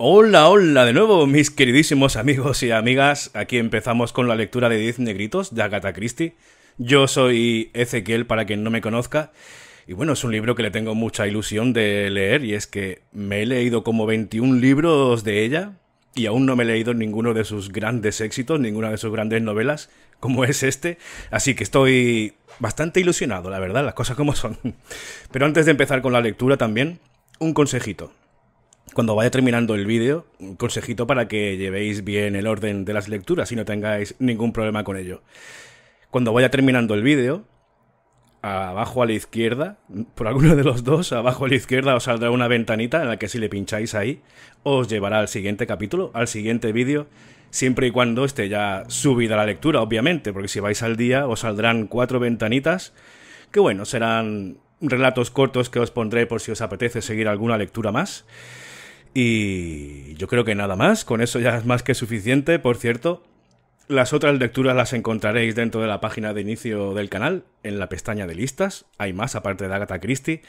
Hola, hola de nuevo, mis queridísimos amigos y amigas. Aquí empezamos con la lectura de Diez negritos de Agatha Christie. Yo soy Ezequiel, para quien no me conozca. Y bueno, es un libro que le tengo mucha ilusión de leer y es que me he leído como 21 libros de ella y aún no me he leído ninguno de sus grandes éxitos, ninguna de sus grandes novelas, como es este. Así que estoy bastante ilusionado, la verdad, las cosas como son. Pero antes de empezar con la lectura también, un consejito cuando vaya terminando el vídeo, un consejito para que llevéis bien el orden de las lecturas y no tengáis ningún problema con ello. Cuando vaya terminando el vídeo, abajo a la izquierda, por alguno de los dos, abajo a la izquierda os saldrá una ventanita en la que si le pincháis ahí, os llevará al siguiente capítulo, al siguiente vídeo, siempre y cuando esté ya subida la lectura, obviamente, porque si vais al día os saldrán cuatro ventanitas, que bueno, serán relatos cortos que os pondré por si os apetece seguir alguna lectura más. Y yo creo que nada más, con eso ya es más que suficiente, por cierto. Las otras lecturas las encontraréis dentro de la página de inicio del canal, en la pestaña de listas. Hay más aparte de Agatha Christie.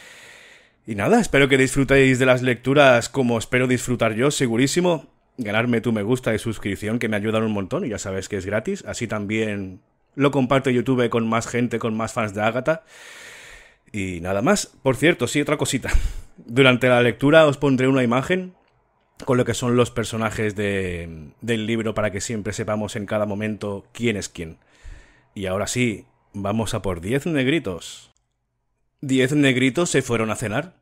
Y nada, espero que disfrutéis de las lecturas como espero disfrutar yo, segurísimo. Ganarme tu me gusta y suscripción que me ayudan un montón y ya sabes que es gratis. Así también lo comparto YouTube con más gente, con más fans de Agatha. Y nada más. Por cierto, sí, otra cosita. Durante la lectura os pondré una imagen con lo que son los personajes de, del libro para que siempre sepamos en cada momento quién es quién. Y ahora sí, vamos a por diez negritos. Diez negritos se fueron a cenar.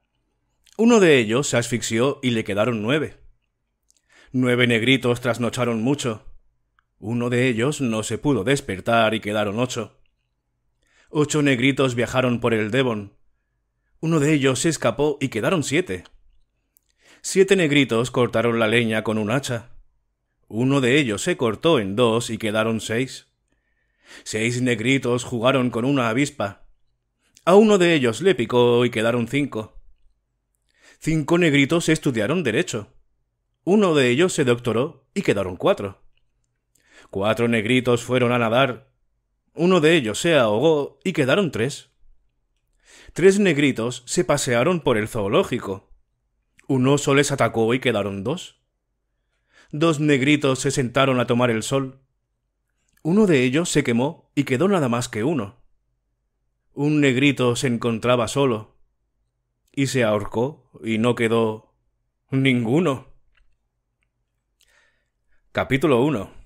Uno de ellos se asfixió y le quedaron nueve. Nueve negritos trasnocharon mucho. Uno de ellos no se pudo despertar y quedaron ocho. Ocho negritos viajaron por el Devon. Uno de ellos se escapó y quedaron siete. Siete negritos cortaron la leña con un hacha. Uno de ellos se cortó en dos y quedaron seis. Seis negritos jugaron con una avispa. A uno de ellos le picó y quedaron cinco. Cinco negritos estudiaron derecho. Uno de ellos se doctoró y quedaron cuatro. Cuatro negritos fueron a nadar uno de ellos se ahogó y quedaron tres. Tres negritos se pasearon por el zoológico. Un oso les atacó y quedaron dos. Dos negritos se sentaron a tomar el sol. Uno de ellos se quemó y quedó nada más que uno. Un negrito se encontraba solo. Y se ahorcó y no quedó ninguno. Capítulo 1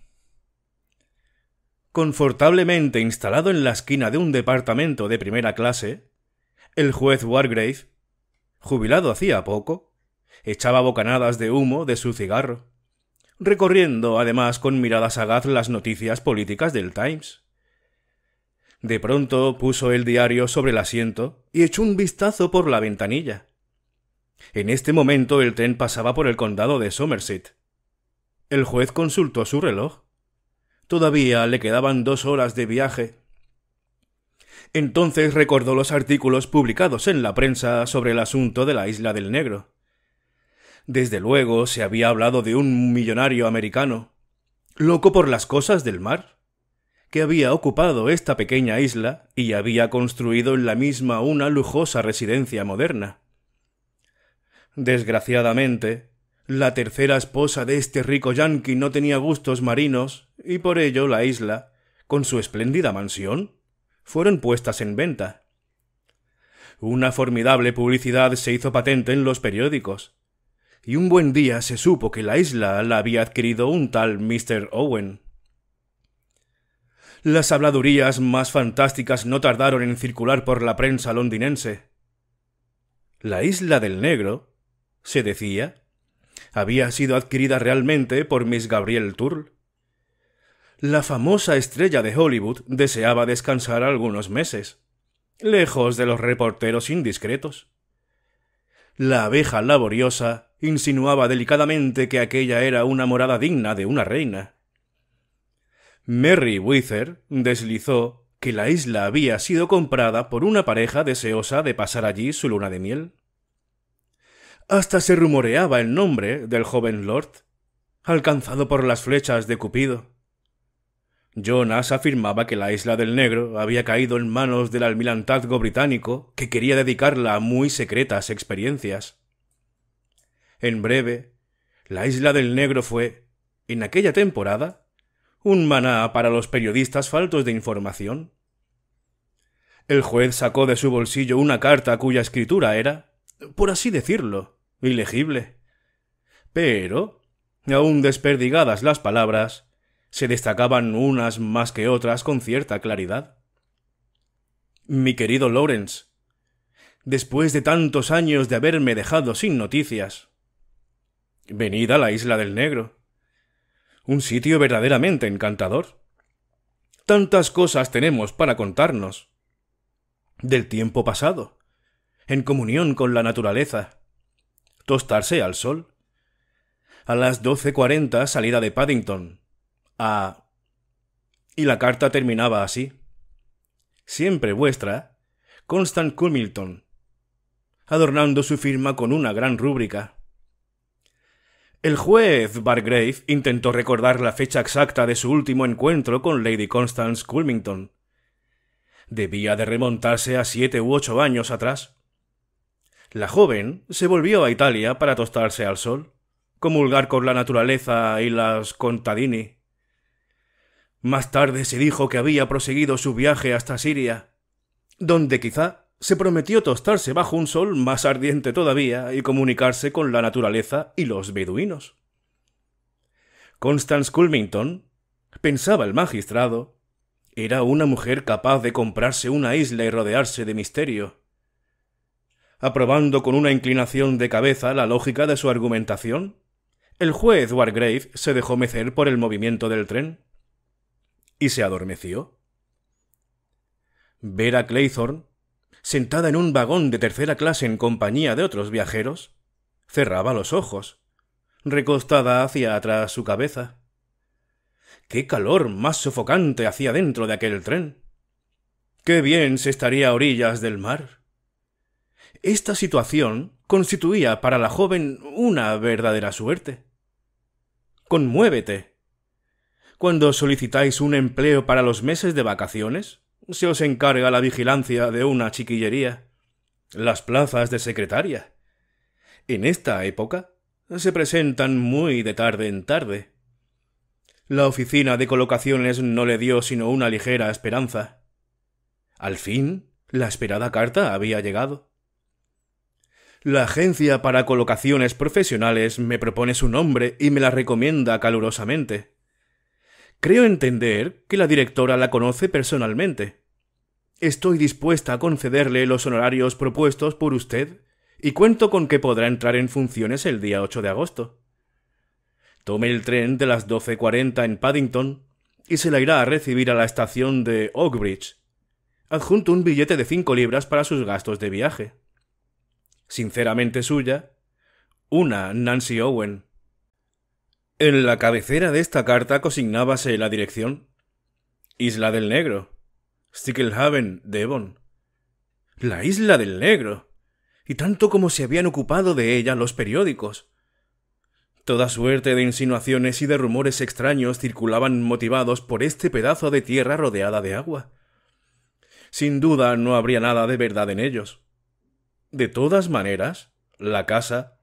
Confortablemente instalado en la esquina de un departamento de primera clase, el juez Wargrave, jubilado hacía poco, echaba bocanadas de humo de su cigarro, recorriendo además con mirada sagaz las noticias políticas del Times. De pronto puso el diario sobre el asiento y echó un vistazo por la ventanilla. En este momento el tren pasaba por el condado de Somerset. El juez consultó su reloj. Todavía le quedaban dos horas de viaje. Entonces recordó los artículos publicados en la prensa sobre el asunto de la isla del Negro. Desde luego se había hablado de un millonario americano, loco por las cosas del mar, que había ocupado esta pequeña isla y había construido en la misma una lujosa residencia moderna. Desgraciadamente, la tercera esposa de este rico yanqui no tenía gustos marinos, y por ello la isla, con su espléndida mansión, fueron puestas en venta. Una formidable publicidad se hizo patente en los periódicos, y un buen día se supo que la isla la había adquirido un tal Mr. Owen. Las habladurías más fantásticas no tardaron en circular por la prensa londinense. La isla del negro, se decía, había sido adquirida realmente por Miss Gabrielle Turl. La famosa estrella de Hollywood deseaba descansar algunos meses, lejos de los reporteros indiscretos. La abeja laboriosa insinuaba delicadamente que aquella era una morada digna de una reina. Mary Wither deslizó que la isla había sido comprada por una pareja deseosa de pasar allí su luna de miel. Hasta se rumoreaba el nombre del joven Lord, alcanzado por las flechas de Cupido. Jonas afirmaba que la isla del Negro había caído en manos del almirantazgo británico que quería dedicarla a muy secretas experiencias. En breve, la isla del Negro fue, en aquella temporada, un maná para los periodistas faltos de información. El juez sacó de su bolsillo una carta cuya escritura era, por así decirlo, ilegible. Pero, aun desperdigadas las palabras, se destacaban unas más que otras con cierta claridad. Mi querido Lawrence, después de tantos años de haberme dejado sin noticias, venid a la isla del Negro. Un sitio verdaderamente encantador. Tantas cosas tenemos para contarnos. Del tiempo pasado, en comunión con la naturaleza, tostarse al sol. A las doce cuarenta, salida de Paddington. A... Y la carta terminaba así. Siempre vuestra, Constance Cummington. adornando su firma con una gran rúbrica. El juez Bargrave intentó recordar la fecha exacta de su último encuentro con Lady Constance Culmington. Debía de remontarse a siete u ocho años atrás. La joven se volvió a Italia para tostarse al sol, comulgar con la naturaleza y las contadini. Más tarde se dijo que había proseguido su viaje hasta Siria, donde quizá se prometió tostarse bajo un sol más ardiente todavía y comunicarse con la naturaleza y los beduinos. Constance Culmington, pensaba el magistrado, era una mujer capaz de comprarse una isla y rodearse de misterio aprobando con una inclinación de cabeza la lógica de su argumentación? El juez Wargrave se dejó mecer por el movimiento del tren. ¿Y se adormeció? Vera Claythorne, sentada en un vagón de tercera clase en compañía de otros viajeros, cerraba los ojos, recostada hacia atrás su cabeza. ¡Qué calor más sofocante hacía dentro de aquel tren! ¡Qué bien se estaría a orillas del mar! Esta situación constituía para la joven una verdadera suerte. Conmuévete. Cuando solicitáis un empleo para los meses de vacaciones, se os encarga la vigilancia de una chiquillería, las plazas de secretaria. En esta época se presentan muy de tarde en tarde. La oficina de colocaciones no le dio sino una ligera esperanza. Al fin, la esperada carta había llegado. La agencia para colocaciones profesionales me propone su nombre y me la recomienda calurosamente. Creo entender que la directora la conoce personalmente. Estoy dispuesta a concederle los honorarios propuestos por usted y cuento con que podrá entrar en funciones el día 8 de agosto. Tome el tren de las 12.40 en Paddington y se la irá a recibir a la estación de Oakbridge. Adjunto un billete de cinco libras para sus gastos de viaje sinceramente suya, una Nancy Owen. En la cabecera de esta carta consignábase la dirección Isla del Negro, Stickelhaven, Devon. La Isla del Negro. Y tanto como se habían ocupado de ella los periódicos. Toda suerte de insinuaciones y de rumores extraños circulaban motivados por este pedazo de tierra rodeada de agua. Sin duda no habría nada de verdad en ellos. De todas maneras, la casa,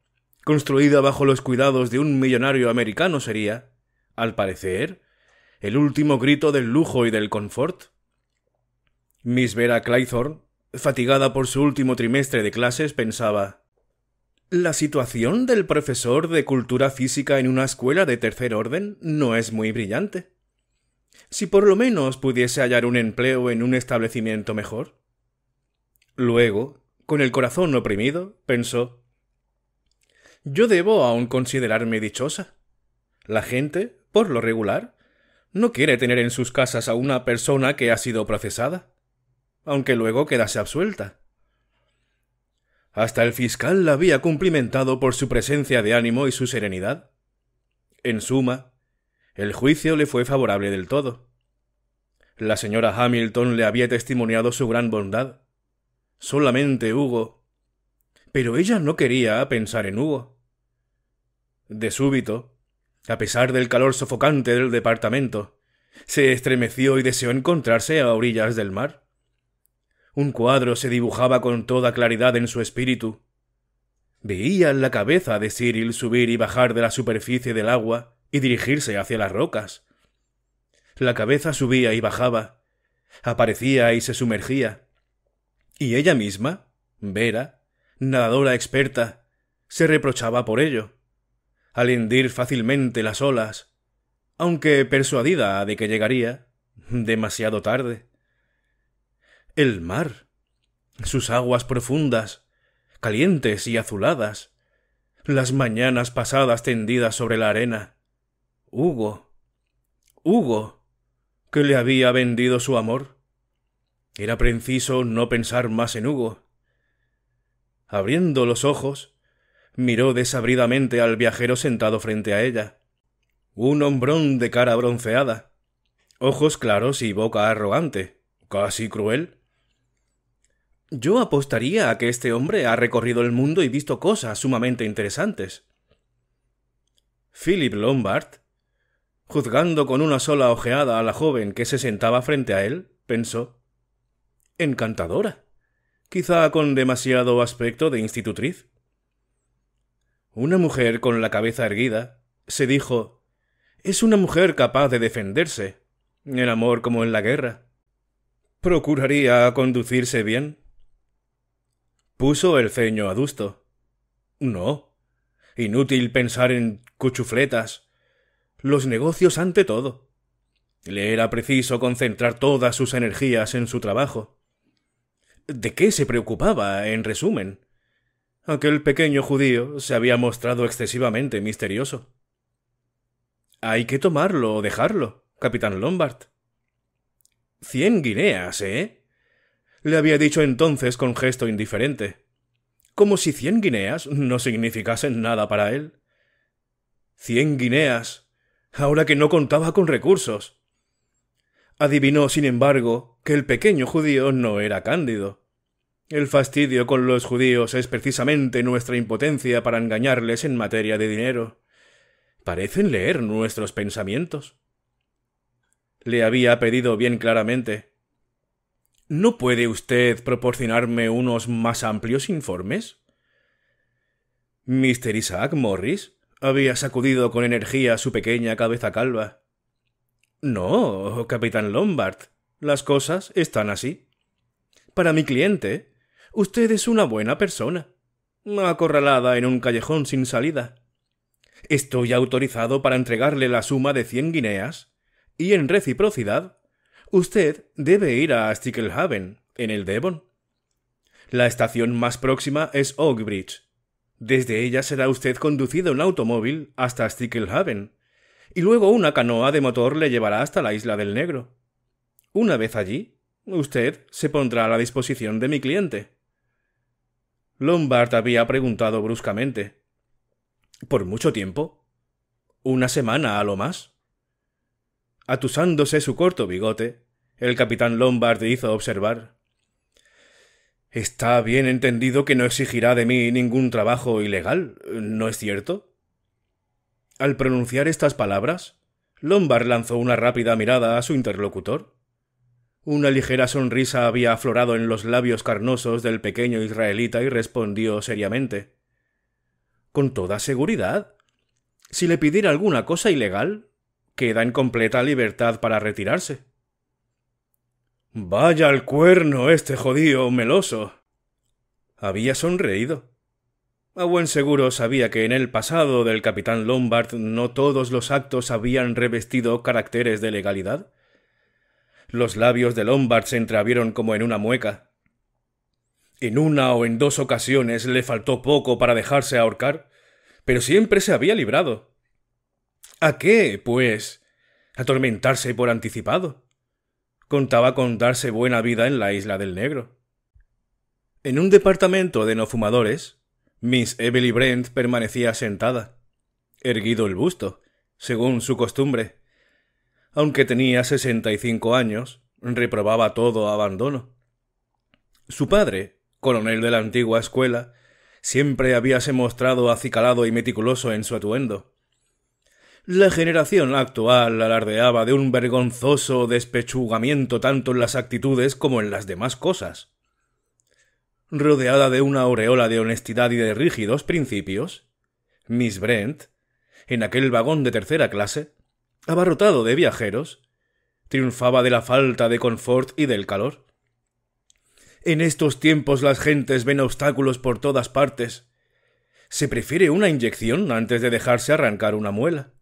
construida bajo los cuidados de un millonario americano, sería, al parecer, el último grito del lujo y del confort. Miss Vera Claythorne, fatigada por su último trimestre de clases, pensaba La situación del profesor de cultura física en una escuela de tercer orden no es muy brillante. Si por lo menos pudiese hallar un empleo en un establecimiento mejor. Luego, con el corazón oprimido, pensó Yo debo aún considerarme dichosa. La gente, por lo regular, no quiere tener en sus casas a una persona que ha sido procesada, aunque luego quedase absuelta. Hasta el fiscal la había cumplimentado por su presencia de ánimo y su serenidad. En suma, el juicio le fue favorable del todo. La señora Hamilton le había testimoniado su gran bondad, Solamente Hugo. Pero ella no quería pensar en Hugo. De súbito, a pesar del calor sofocante del departamento, se estremeció y deseó encontrarse a orillas del mar. Un cuadro se dibujaba con toda claridad en su espíritu. Veía la cabeza de Cyril subir y bajar de la superficie del agua y dirigirse hacia las rocas. La cabeza subía y bajaba, aparecía y se sumergía, y ella misma, Vera, nadadora experta, se reprochaba por ello, al hendir fácilmente las olas, aunque persuadida de que llegaría demasiado tarde. El mar, sus aguas profundas, calientes y azuladas, las mañanas pasadas tendidas sobre la arena. Hugo, Hugo, que le había vendido su amor. Era preciso no pensar más en Hugo. Abriendo los ojos, miró desabridamente al viajero sentado frente a ella. Un hombrón de cara bronceada, ojos claros y boca arrogante, casi cruel. Yo apostaría a que este hombre ha recorrido el mundo y visto cosas sumamente interesantes. Philip Lombard, juzgando con una sola ojeada a la joven que se sentaba frente a él, pensó encantadora, quizá con demasiado aspecto de institutriz. Una mujer con la cabeza erguida, se dijo, es una mujer capaz de defenderse, en el amor como en la guerra. Procuraría conducirse bien. Puso el ceño adusto. No. Inútil pensar en cuchufletas. Los negocios ante todo. Le era preciso concentrar todas sus energías en su trabajo. ¿De qué se preocupaba, en resumen? Aquel pequeño judío se había mostrado excesivamente misterioso. Hay que tomarlo o dejarlo, capitán Lombard. Cien guineas, ¿eh? Le había dicho entonces con gesto indiferente. Como si cien guineas no significasen nada para él. Cien guineas. Ahora que no contaba con recursos. Adivinó, sin embargo, que el pequeño judío no era cándido. El fastidio con los judíos es precisamente nuestra impotencia para engañarles en materia de dinero. Parecen leer nuestros pensamientos. Le había pedido bien claramente ¿No puede usted proporcionarme unos más amplios informes? Mr. Isaac Morris había sacudido con energía su pequeña cabeza calva. No, capitán Lombard, las cosas están así. Para mi cliente, usted es una buena persona, acorralada en un callejón sin salida. Estoy autorizado para entregarle la suma de cien guineas, y en reciprocidad, usted debe ir a Stickelhaven, en el Devon. La estación más próxima es Oakbridge. Desde ella será usted conducido en automóvil hasta Stickelhaven, y luego una canoa de motor le llevará hasta la isla del Negro. Una vez allí, usted se pondrá a la disposición de mi cliente. Lombard había preguntado bruscamente. ¿Por mucho tiempo? Una semana a lo más. Atusándose su corto bigote, el capitán Lombard hizo observar. Está bien entendido que no exigirá de mí ningún trabajo ilegal, ¿no es cierto? Al pronunciar estas palabras, Lombard lanzó una rápida mirada a su interlocutor. Una ligera sonrisa había aflorado en los labios carnosos del pequeño israelita y respondió seriamente. Con toda seguridad. Si le pidiera alguna cosa ilegal, queda en completa libertad para retirarse. Vaya al cuerno este jodido meloso. Había sonreído. A buen seguro sabía que en el pasado del capitán Lombard no todos los actos habían revestido caracteres de legalidad. Los labios de Lombard se entreabrieron como en una mueca. En una o en dos ocasiones le faltó poco para dejarse ahorcar, pero siempre se había librado. ¿A qué, pues? atormentarse por anticipado. Contaba con darse buena vida en la isla del Negro. En un departamento de no fumadores, Miss Emily Brent permanecía sentada, erguido el busto, según su costumbre. Aunque tenía sesenta y cinco años, reprobaba todo abandono. Su padre, coronel de la antigua escuela, siempre habíase mostrado acicalado y meticuloso en su atuendo. La generación actual alardeaba de un vergonzoso despechugamiento tanto en las actitudes como en las demás cosas rodeada de una aureola de honestidad y de rígidos principios, Miss Brent, en aquel vagón de tercera clase, abarrotado de viajeros, triunfaba de la falta de confort y del calor. En estos tiempos las gentes ven obstáculos por todas partes. Se prefiere una inyección antes de dejarse arrancar una muela.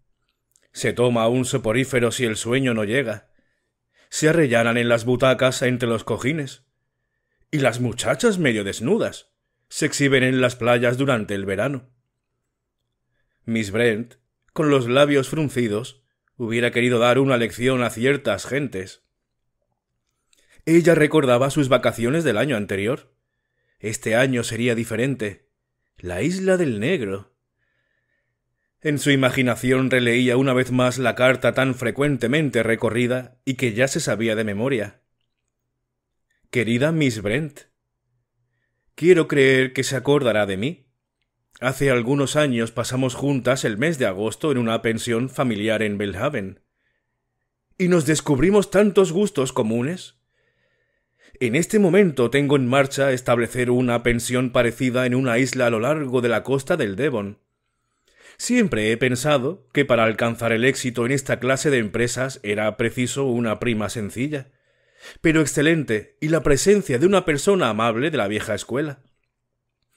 Se toma un soporífero si el sueño no llega. Se arrellanan en las butacas entre los cojines y las muchachas medio desnudas se exhiben en las playas durante el verano. Miss Brent, con los labios fruncidos, hubiera querido dar una lección a ciertas gentes. Ella recordaba sus vacaciones del año anterior. Este año sería diferente. La isla del negro. En su imaginación releía una vez más la carta tan frecuentemente recorrida y que ya se sabía de memoria. Querida Miss Brent, quiero creer que se acordará de mí. Hace algunos años pasamos juntas el mes de agosto en una pensión familiar en Belhaven. Y nos descubrimos tantos gustos comunes. En este momento tengo en marcha establecer una pensión parecida en una isla a lo largo de la costa del Devon. Siempre he pensado que para alcanzar el éxito en esta clase de empresas era preciso una prima sencilla pero excelente, y la presencia de una persona amable de la vieja escuela.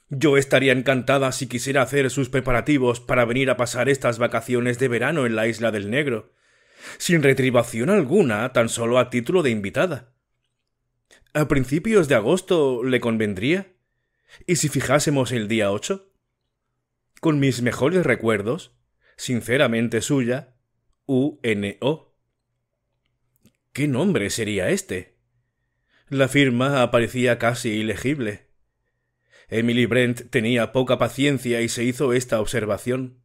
Yo estaría encantada si quisiera hacer sus preparativos para venir a pasar estas vacaciones de verano en la isla del Negro, sin retribución alguna, tan solo a título de invitada. ¿A principios de agosto le convendría? ¿Y si fijásemos el día ocho, Con mis mejores recuerdos, sinceramente suya, UNO. ¿Qué nombre sería este? La firma aparecía casi ilegible. Emily Brent tenía poca paciencia y se hizo esta observación.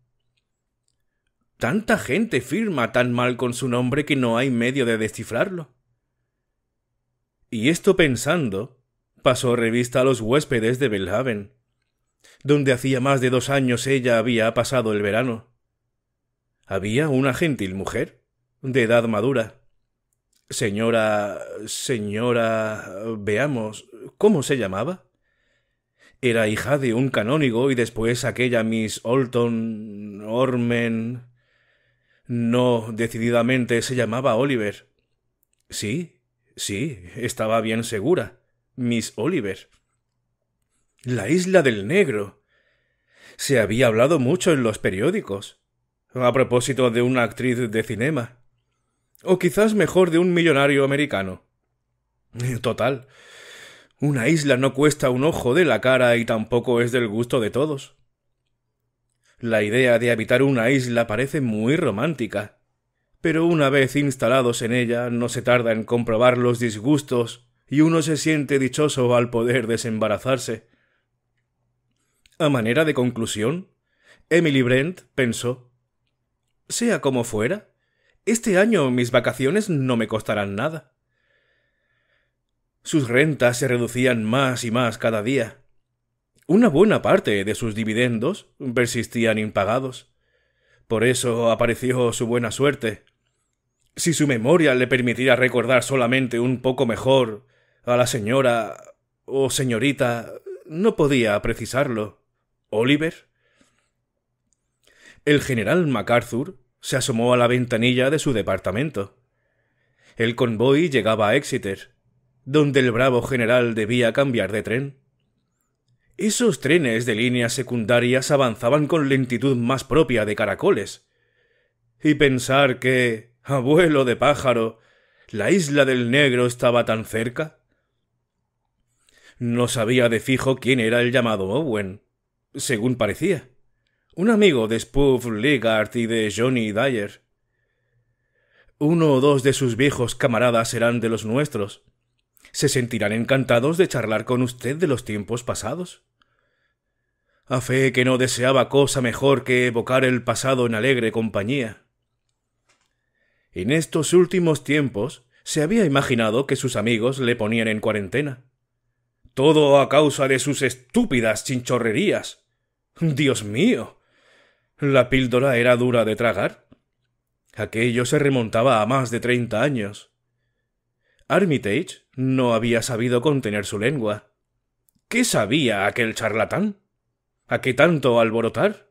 Tanta gente firma tan mal con su nombre que no hay medio de descifrarlo. Y esto pensando, pasó revista a los huéspedes de Belhaven, donde hacía más de dos años ella había pasado el verano. Había una gentil mujer, de edad madura, Señora, señora, veamos, ¿cómo se llamaba? Era hija de un canónigo y después aquella Miss Olton Ormen. No, decididamente se llamaba Oliver. Sí, sí, estaba bien segura. Miss Oliver. La isla del negro. Se había hablado mucho en los periódicos. A propósito de una actriz de cinema. O quizás mejor de un millonario americano. Total. Una isla no cuesta un ojo de la cara y tampoco es del gusto de todos. La idea de habitar una isla parece muy romántica, pero una vez instalados en ella no se tarda en comprobar los disgustos y uno se siente dichoso al poder desembarazarse. A manera de conclusión, Emily Brent pensó Sea como fuera, este año mis vacaciones no me costarán nada. Sus rentas se reducían más y más cada día. Una buena parte de sus dividendos persistían impagados. Por eso apareció su buena suerte. Si su memoria le permitiera recordar solamente un poco mejor a la señora o señorita, no podía precisarlo. Oliver. El general MacArthur se asomó a la ventanilla de su departamento. El convoy llegaba a Exeter, donde el bravo general debía cambiar de tren. Esos trenes de líneas secundarias avanzaban con lentitud más propia de caracoles. Y pensar que, abuelo de pájaro, la isla del negro estaba tan cerca. No sabía de fijo quién era el llamado Owen, según parecía un amigo de Spoof Ligart y de Johnny Dyer. Uno o dos de sus viejos camaradas serán de los nuestros. Se sentirán encantados de charlar con usted de los tiempos pasados. A fe que no deseaba cosa mejor que evocar el pasado en alegre compañía. En estos últimos tiempos se había imaginado que sus amigos le ponían en cuarentena. Todo a causa de sus estúpidas chinchorrerías. Dios mío. La píldora era dura de tragar. Aquello se remontaba a más de treinta años. Armitage no había sabido contener su lengua. ¿Qué sabía aquel charlatán? ¿A qué tanto alborotar?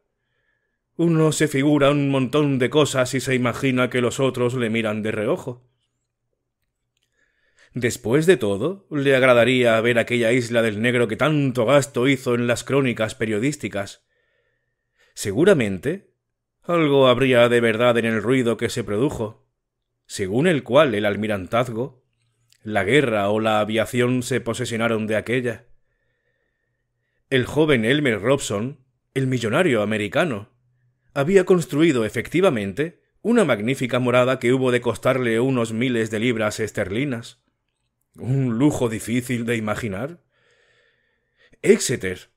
Uno se figura un montón de cosas y se imagina que los otros le miran de reojo. Después de todo, le agradaría ver aquella isla del negro que tanto gasto hizo en las crónicas periodísticas, Seguramente algo habría de verdad en el ruido que se produjo, según el cual el almirantazgo, la guerra o la aviación se posesionaron de aquella. El joven Elmer Robson, el millonario americano, había construido efectivamente una magnífica morada que hubo de costarle unos miles de libras esterlinas. Un lujo difícil de imaginar. Exeter.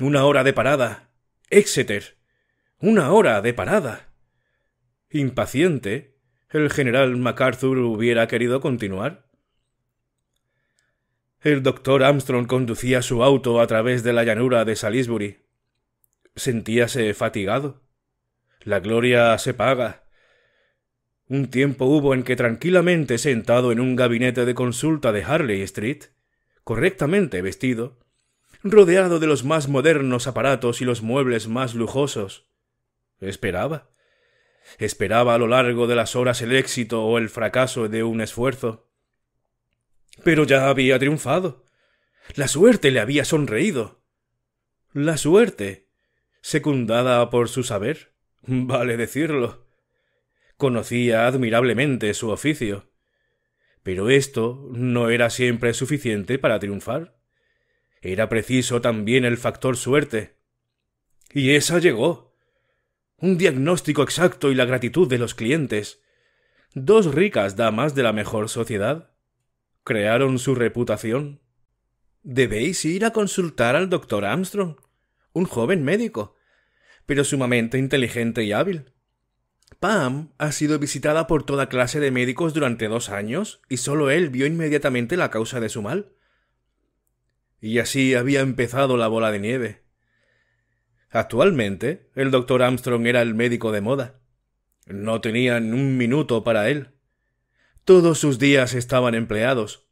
Una hora de parada, Exeter. Una hora de parada. Impaciente, el general MacArthur hubiera querido continuar. El doctor Armstrong conducía su auto a través de la llanura de Salisbury. Sentíase fatigado. La gloria se paga. Un tiempo hubo en que tranquilamente sentado en un gabinete de consulta de Harley Street, correctamente vestido, rodeado de los más modernos aparatos y los muebles más lujosos. Esperaba. Esperaba a lo largo de las horas el éxito o el fracaso de un esfuerzo. Pero ya había triunfado. La suerte le había sonreído. La suerte, secundada por su saber, vale decirlo. Conocía admirablemente su oficio. Pero esto no era siempre suficiente para triunfar. Era preciso también el factor suerte. Y esa llegó. Un diagnóstico exacto y la gratitud de los clientes. Dos ricas damas de la mejor sociedad. Crearon su reputación. Debéis ir a consultar al doctor Armstrong, un joven médico, pero sumamente inteligente y hábil. Pam ha sido visitada por toda clase de médicos durante dos años y solo él vio inmediatamente la causa de su mal. Y así había empezado la bola de nieve. Actualmente, el doctor Armstrong era el médico de moda. No tenían un minuto para él. Todos sus días estaban empleados.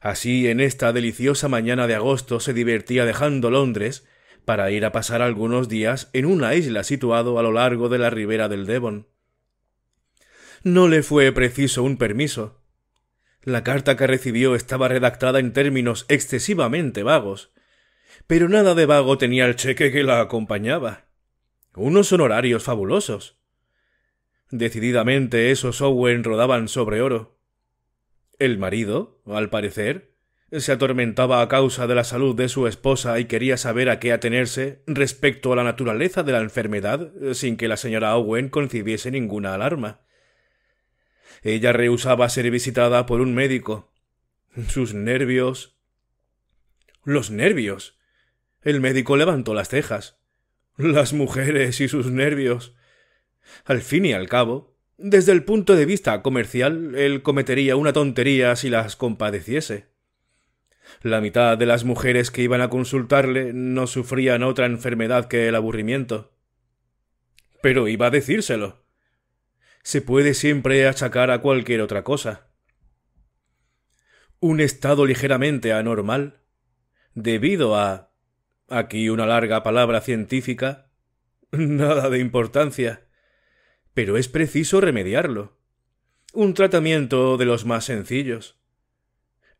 Así, en esta deliciosa mañana de agosto se divertía dejando Londres para ir a pasar algunos días en una isla situado a lo largo de la ribera del Devon. No le fue preciso un permiso. La carta que recibió estaba redactada en términos excesivamente vagos, pero nada de vago tenía el cheque que la acompañaba. Unos honorarios fabulosos. Decididamente esos Owen rodaban sobre oro. El marido, al parecer, se atormentaba a causa de la salud de su esposa y quería saber a qué atenerse respecto a la naturaleza de la enfermedad sin que la señora Owen concibiese ninguna alarma. Ella rehusaba ser visitada por un médico. Sus nervios. Los nervios. El médico levantó las cejas. Las mujeres y sus nervios. Al fin y al cabo, desde el punto de vista comercial, él cometería una tontería si las compadeciese. La mitad de las mujeres que iban a consultarle no sufrían otra enfermedad que el aburrimiento. Pero iba a decírselo se puede siempre achacar a cualquier otra cosa. Un estado ligeramente anormal, debido a... aquí una larga palabra científica, nada de importancia, pero es preciso remediarlo. Un tratamiento de los más sencillos.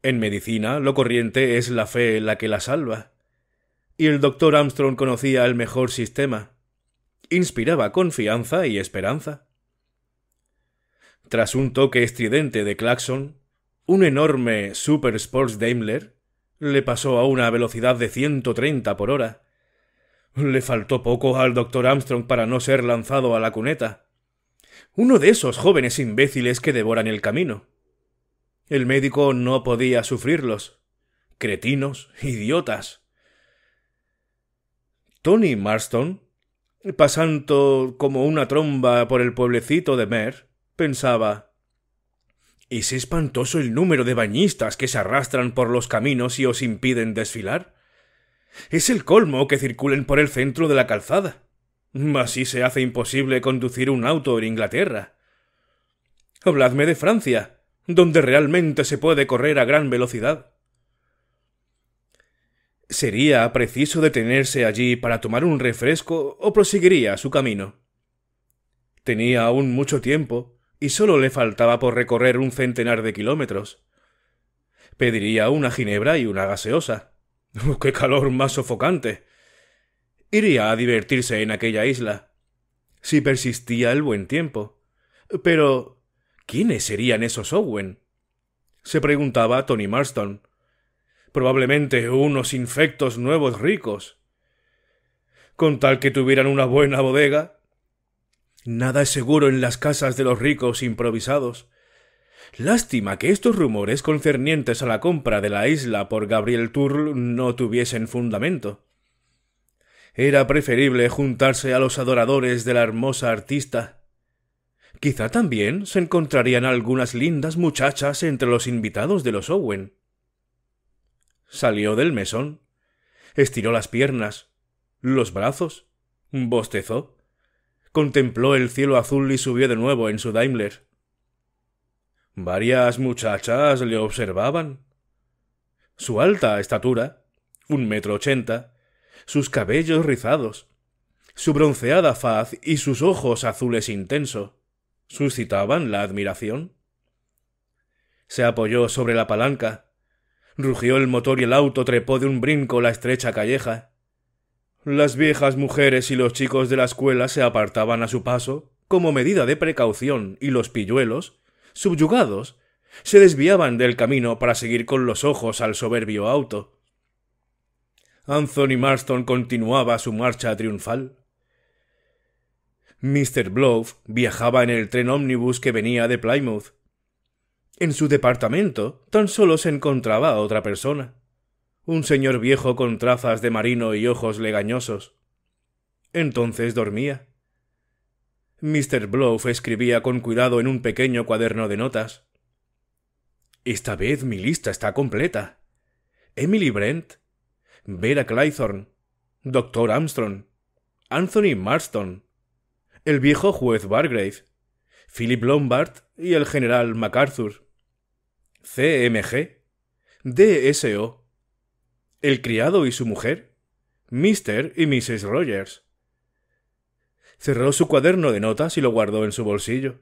En medicina lo corriente es la fe la que la salva. Y el doctor Armstrong conocía el mejor sistema. Inspiraba confianza y esperanza. Tras un toque estridente de claxon, un enorme Super Sports Daimler le pasó a una velocidad de 130 por hora. Le faltó poco al doctor Armstrong para no ser lanzado a la cuneta. Uno de esos jóvenes imbéciles que devoran el camino. El médico no podía sufrirlos. Cretinos, idiotas. Tony Marston, pasando como una tromba por el pueblecito de Mer, Pensaba ¿Es espantoso el número de bañistas que se arrastran por los caminos y os impiden desfilar? Es el colmo que circulen por el centro de la calzada. Así se hace imposible conducir un auto en Inglaterra. Habladme de Francia, donde realmente se puede correr a gran velocidad. ¿Sería preciso detenerse allí para tomar un refresco o proseguiría su camino? Tenía aún mucho tiempo y solo le faltaba por recorrer un centenar de kilómetros. Pediría una ginebra y una gaseosa. ¡Qué calor más sofocante! Iría a divertirse en aquella isla, si persistía el buen tiempo. Pero. ¿quiénes serían esos Owen? se preguntaba Tony Marston. Probablemente unos infectos nuevos ricos. Con tal que tuvieran una buena bodega, Nada es seguro en las casas de los ricos improvisados. Lástima que estos rumores concernientes a la compra de la isla por Gabriel Turl no tuviesen fundamento. Era preferible juntarse a los adoradores de la hermosa artista. Quizá también se encontrarían algunas lindas muchachas entre los invitados de los Owen. Salió del mesón, estiró las piernas, los brazos, bostezó contempló el cielo azul y subió de nuevo en su Daimler. Varias muchachas le observaban. Su alta estatura, un metro ochenta, sus cabellos rizados, su bronceada faz y sus ojos azules intenso, suscitaban la admiración. Se apoyó sobre la palanca, rugió el motor y el auto trepó de un brinco la estrecha calleja. Las viejas mujeres y los chicos de la escuela se apartaban a su paso, como medida de precaución, y los pilluelos, subyugados, se desviaban del camino para seguir con los ojos al soberbio auto. Anthony Marston continuaba su marcha triunfal. Mr. Blow viajaba en el tren ómnibus que venía de Plymouth. En su departamento tan solo se encontraba otra persona un señor viejo con trazas de marino y ojos legañosos. Entonces dormía. Mr. Blow escribía con cuidado en un pequeño cuaderno de notas. Esta vez mi lista está completa. Emily Brent, Vera Claythorne, Doctor Armstrong, Anthony Marston, el viejo juez Bargrave, Philip Lombard y el general MacArthur, CMG, DSO, el criado y su mujer, Mr. y Mrs. Rogers. Cerró su cuaderno de notas y lo guardó en su bolsillo.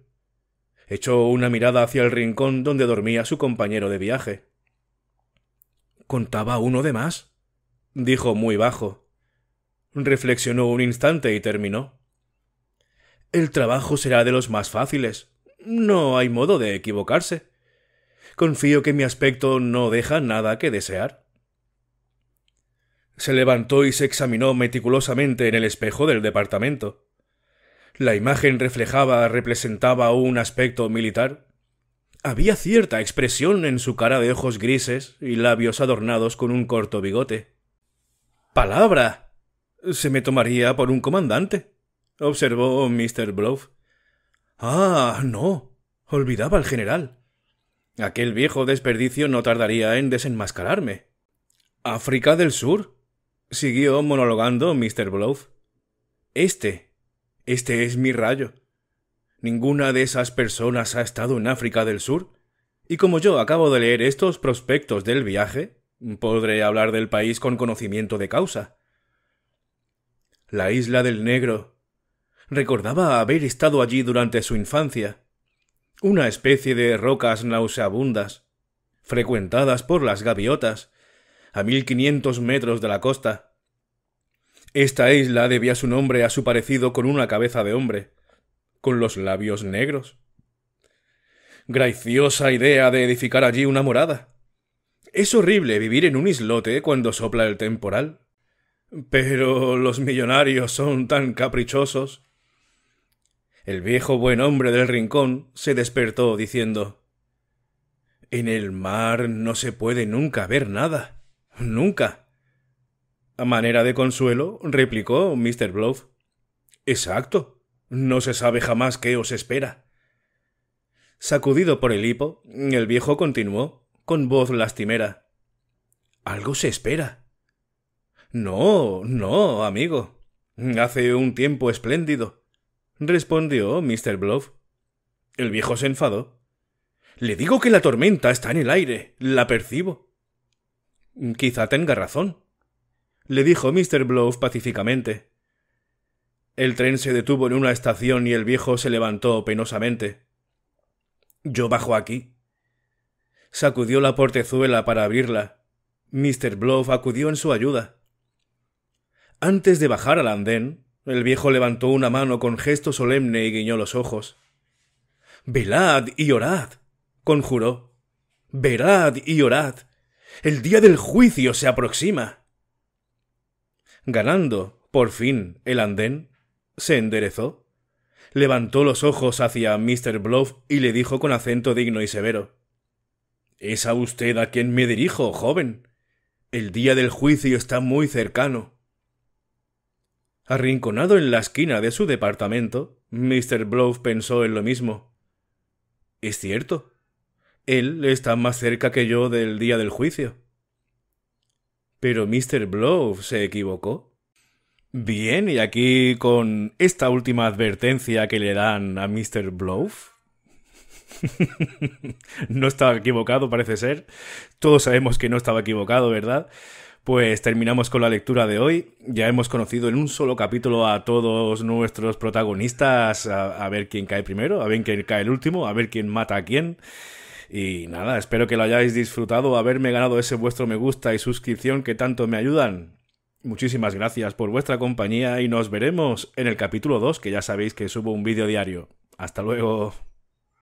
Echó una mirada hacia el rincón donde dormía su compañero de viaje. Contaba uno de más, dijo muy bajo. Reflexionó un instante y terminó. El trabajo será de los más fáciles. No hay modo de equivocarse. Confío que mi aspecto no deja nada que desear. Se levantó y se examinó meticulosamente en el espejo del departamento. La imagen reflejaba, representaba un aspecto militar. Había cierta expresión en su cara de ojos grises y labios adornados con un corto bigote. ¡Palabra! Se me tomaría por un comandante, observó Mr. Bluff. Ah, no. Olvidaba al general. Aquel viejo desperdicio no tardaría en desenmascararme. África del Sur, siguió monologando Mr. Blow. Este, este es mi rayo. Ninguna de esas personas ha estado en África del Sur. Y como yo acabo de leer estos prospectos del viaje, podré hablar del país con conocimiento de causa. La isla del Negro. Recordaba haber estado allí durante su infancia. Una especie de rocas nauseabundas, frecuentadas por las gaviotas, a mil quinientos metros de la costa. Esta isla debía su nombre a su parecido con una cabeza de hombre, con los labios negros. Graciosa idea de edificar allí una morada. Es horrible vivir en un islote cuando sopla el temporal. Pero los millonarios son tan caprichosos. El viejo buen hombre del rincón se despertó diciendo En el mar no se puede nunca ver nada. Nunca. A manera de consuelo, replicó Mr. Bluff. Exacto. No se sabe jamás qué os espera. Sacudido por el hipo, el viejo continuó, con voz lastimera. Algo se espera. No, no, amigo. Hace un tiempo espléndido, respondió Mr. Bluff. El viejo se enfadó. Le digo que la tormenta está en el aire, la percibo. Mm, quizá tenga razón, le dijo Mr. Bluff pacíficamente. El tren se detuvo en una estación y el viejo se levantó penosamente. Yo bajo aquí. Sacudió la portezuela para abrirla. Mr. Bluff acudió en su ayuda. Antes de bajar al andén, el viejo levantó una mano con gesto solemne y guiñó los ojos. Velad y orad, conjuró. —¡Verad y orad, el día del juicio se aproxima. Ganando, por fin, el andén, se enderezó, levantó los ojos hacia Mr. Bluff y le dijo con acento digno y severo Es a usted a quien me dirijo, joven. El día del juicio está muy cercano. Arrinconado en la esquina de su departamento, Mr. Bluff pensó en lo mismo. Es cierto, él está más cerca que yo del día del juicio. Pero Mr. Blow se equivocó. Bien, y aquí con esta última advertencia que le dan a Mr. Blow. no estaba equivocado, parece ser. Todos sabemos que no estaba equivocado, ¿verdad? Pues terminamos con la lectura de hoy. Ya hemos conocido en un solo capítulo a todos nuestros protagonistas, a ver quién cae primero, a ver quién cae el último, a ver quién mata a quién. Y nada, espero que lo hayáis disfrutado, haberme ganado ese vuestro me gusta y suscripción que tanto me ayudan. Muchísimas gracias por vuestra compañía y nos veremos en el capítulo 2, que ya sabéis que subo un vídeo diario. Hasta luego.